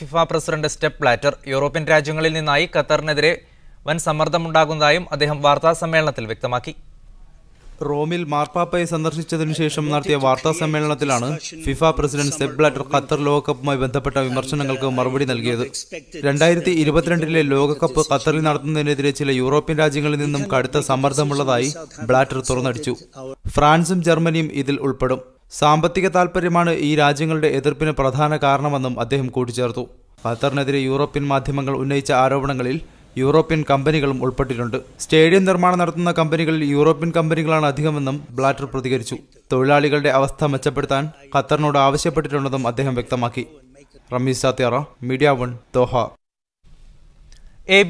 FIFA president Sepp Blatter European രാജ്യങ്ങളിൽ നിന്നായി ഖത്തറിനെതിരെ വൻ സമ്മർദ്ദമുണ്ടാകുന്നതായും അദ്ദേഹം വാർത്താ സമ്മേളനത്തിൽ വ്യക്തമാക്കി റോമിൽ മാർപ്പാപ്പയെ സന്ദർശിച്ചതിനു ശേഷം നടത്തിയ വാർത്താ സമ്മേളനത്തിലാണ് FIFA president Sepp Blatter Qatar ലോകകപ്പുമായി ബന്ധപ്പെട്ട വിമർശനങ്ങൾക്ക് മറുപടി നൽകിയത് രണ്ടായിരത്തി ഇരുപത്തിരണ്ടിലെ ലോകകപ്പ് ഖത്തറിൽ നടത്തുന്നതിനെതിരെ ചില യൂറോപ്യൻ രാജ്യങ്ങളിൽ നിന്നും കടുത്ത സമ്മർദ്ദമുള്ളതായി ബ്ലാറ്റർ തുറന്നടിച്ചു ഫ്രാൻസും ജർമ്മനിയും ഇതിൽ ഉൾപ്പെടും സാമ്പത്തിക താൽപ്പര്യമാണ് ഈ രാജ്യങ്ങളുടെ എതിർപ്പിന് പ്രധാന കാരണമെന്നും അദ്ദേഹം കൂട്ടിച്ചേർത്തു ഖത്തറിനെതിരെ യൂറോപ്യൻ മാധ്യമങ്ങൾ ഉന്നയിച്ച ആരോപണങ്ങളിൽ യൂറോപ്യൻ കമ്പനികളും ഉൾപ്പെട്ടിട്ടുണ്ട് സ്റ്റേഡിയം നിർമ്മാണം നടത്തുന്ന കമ്പനികളിൽ യൂറോപ്യൻ കമ്പനികളാണ് അധികമെന്നും ബ്ലാറ്റർ പ്രതികരിച്ചു തൊഴിലാളികളുടെ അവസ്ഥ മെച്ചപ്പെടുത്താൻ ഖത്തറിനോട് ആവശ്യപ്പെട്ടിട്ടുണ്ടെന്നും അദ്ദേഹം വ്യക്തമാക്കി റമീസ് സാത്യാറ മീഡിയ വൺ ദോഹ എ